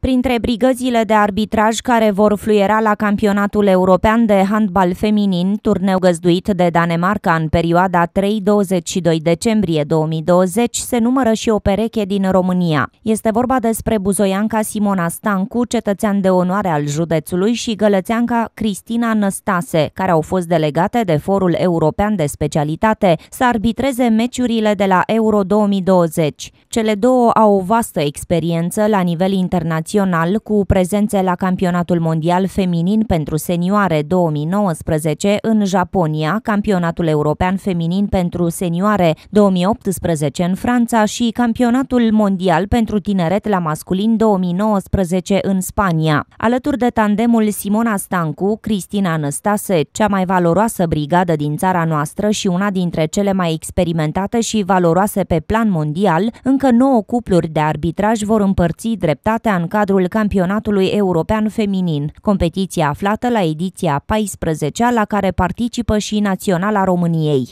Printre brigăzile de arbitraj care vor fluiera la campionatul european de handbal feminin, turneu găzduit de Danemarca în perioada 3-22 decembrie 2020, se numără și o pereche din România. Este vorba despre buzoianca Simona Stancu, cetățean de onoare al județului, și gălățeanca Cristina Năstase, care au fost delegate de Forul European de Specialitate să arbitreze meciurile de la Euro 2020. Cele două au o vastă experiență la nivel internațional național cu prezențe la Campionatul Mondial Feminin pentru Senioare 2019 în Japonia, Campionatul European Feminin pentru Senioare 2018 în Franța și Campionatul Mondial pentru Tineret la Masculin 2019 în Spania. Alături de tandemul Simona Stancu, Cristina Anastase, cea mai valoroasă brigadă din țara noastră și una dintre cele mai experimentate și valoroase pe plan mondial, încă nouă cupluri de arbitraj vor împărți dreptatea în care cadrul campionatului european feminin, competiția aflată la ediția 14-a la care participă și Naționala României.